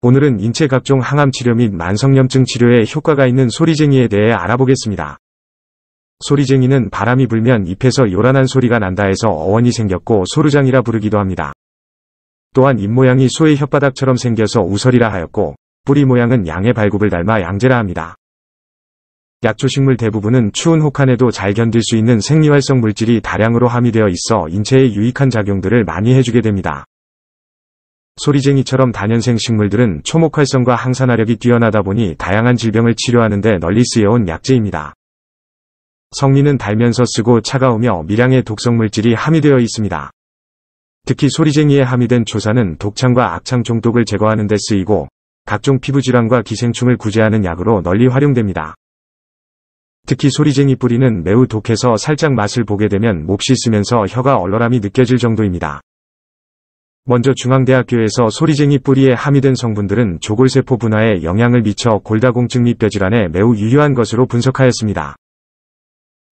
오늘은 인체각종 항암 치료 및 만성염증 치료에 효과가 있는 소리쟁이에 대해 알아보겠습니다. 소리쟁이는 바람이 불면 잎에서 요란한 소리가 난다 해서 어원이 생겼고 소르장이라 부르기도 합니다. 또한 잎모양이 소의 혓바닥처럼 생겨서 우설이라 하였고 뿌리 모양은 양의 발굽을 닮아 양재라 합니다. 약초식물 대부분은 추운 혹한에도 잘 견딜 수 있는 생리활성 물질이 다량으로 함유되어 있어 인체에 유익한 작용들을 많이 해주게 됩니다. 소리쟁이처럼 단연생 식물들은 초목활성과 항산화력이 뛰어나다 보니 다양한 질병을 치료하는 데 널리 쓰여온 약재입니다. 성리는 달면서 쓰고 차가우며 미량의 독성물질이 함유되어 있습니다. 특히 소리쟁이에 함유된 조사는 독창과 악창 종독을 제거하는 데 쓰이고 각종 피부질환과 기생충을 구제하는 약으로 널리 활용됩니다. 특히 소리쟁이 뿌리는 매우 독해서 살짝 맛을 보게 되면 몹시 쓰면서 혀가 얼얼함이 느껴질 정도입니다. 먼저 중앙대학교에서 소리쟁이 뿌리에 함유된 성분들은 조골세포 분화에 영향을 미쳐 골다공증 및 뼈질환에 매우 유효한 것으로 분석하였습니다.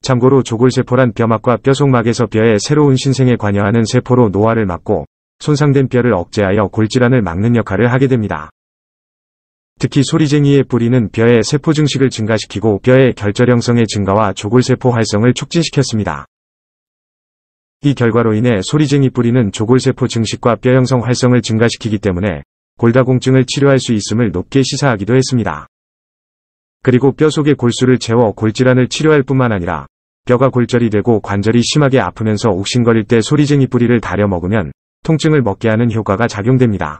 참고로 조골세포란 뼈막과 뼈속막에서 뼈의 새로운 신생에 관여하는 세포로 노화를 막고 손상된 뼈를 억제하여 골질환을 막는 역할을 하게 됩니다. 특히 소리쟁이의 뿌리는 뼈의 세포 증식을 증가시키고 뼈의 결절형성의 증가와 조골세포 활성을 촉진시켰습니다. 이 결과로 인해 소리쟁이 뿌리는 조골세포 증식과 뼈 형성 활성을 증가시키기 때문에 골다공증을 치료할 수 있음을 높게 시사하기도 했습니다. 그리고 뼈 속의 골수를 채워 골질환을 치료할 뿐만 아니라 뼈가 골절이 되고 관절이 심하게 아프면서 욱신거릴 때 소리쟁이 뿌리를 다려 먹으면 통증을 먹게 하는 효과가 작용됩니다.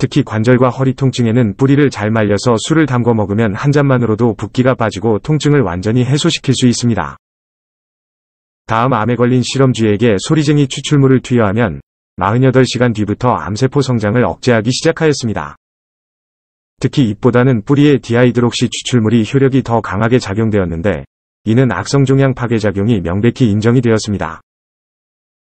특히 관절과 허리 통증에는 뿌리를 잘 말려서 술을 담궈 먹으면 한 잔만으로도 붓기가 빠지고 통증을 완전히 해소시킬 수 있습니다. 다음 암에 걸린 실험주에게 소리쟁이 추출물을 투여하면 48시간 뒤부터 암세포 성장을 억제하기 시작하였습니다. 특히 잎보다는 뿌리의 디아이드록시 추출물이 효력이 더 강하게 작용되었는데 이는 악성종양 파괴작용이 명백히 인정이 되었습니다.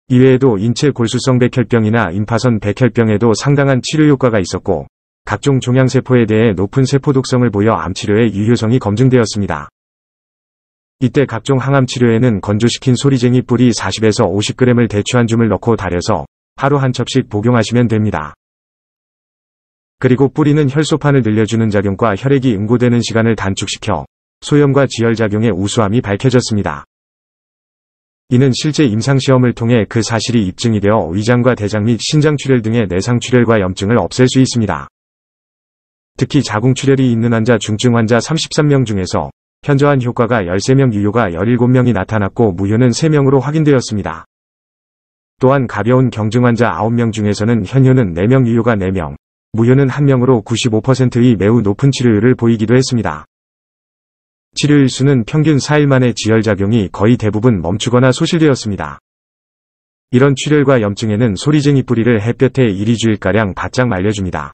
이외에도 인체 골수성 백혈병이나 임파선 백혈병에도 상당한 치료 효과가 있었고 각종 종양세포에 대해 높은 세포 독성을 보여 암치료의 유효성이 검증되었습니다. 이때 각종 항암 치료에는 건조시킨 소리쟁이 뿌리 40에서 50g을 대추 한 줌을 넣고 달여서 하루 한 첩씩 복용하시면 됩니다. 그리고 뿌리는 혈소판을 늘려주는 작용과 혈액이 응고되는 시간을 단축시켜 소염과 지혈작용의 우수함이 밝혀졌습니다. 이는 실제 임상시험을 통해 그 사실이 입증이 되어 위장과 대장 및 신장출혈 등의 내상출혈과 염증을 없앨 수 있습니다. 특히 자궁출혈이 있는 환자 중증 환자 33명 중에서 현저한 효과가 13명 유효가 17명이 나타났고 무효는 3명으로 확인되었습니다. 또한 가벼운 경증 환자 9명 중에서는 현효는 4명 유효가 4명, 무효는 1명으로 95%의 매우 높은 치료율을 보이기도 했습니다. 치료일 수는 평균 4일 만에 지혈작용이 거의 대부분 멈추거나 소실되었습니다. 이런 출혈과 염증에는 소리쟁이 뿌리를 햇볕에 1~2주일가량 바짝 말려줍니다.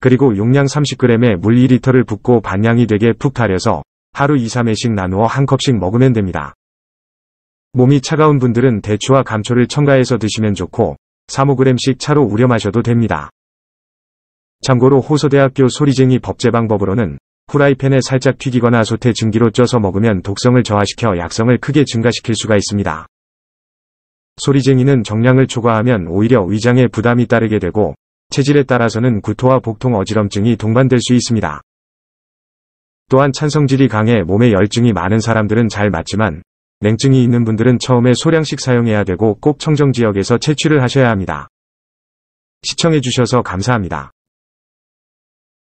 그리고 용량 30g에 물 2리터를 붓고 반량이 되게 푹 달여서 하루 2, 3회씩 나누어 한 컵씩 먹으면 됩니다. 몸이 차가운 분들은 대추와 감초를 첨가해서 드시면 좋고 3-5g씩 차로 우려 마셔도 됩니다. 참고로 호서대학교 소리쟁이 법제방법으로는 후라이팬에 살짝 튀기거나 소태 증기로 쪄서 먹으면 독성을 저하시켜 약성을 크게 증가시킬 수가 있습니다. 소리쟁이는 정량을 초과하면 오히려 위장에 부담이 따르게 되고 체질에 따라서는 구토와 복통 어지럼증이 동반될 수 있습니다. 또한 찬성질이 강해 몸에 열증이 많은 사람들은 잘 맞지만 냉증이 있는 분들은 처음에 소량씩 사용해야 되고 꼭 청정지역에서 채취를 하셔야 합니다. 시청해주셔서 감사합니다.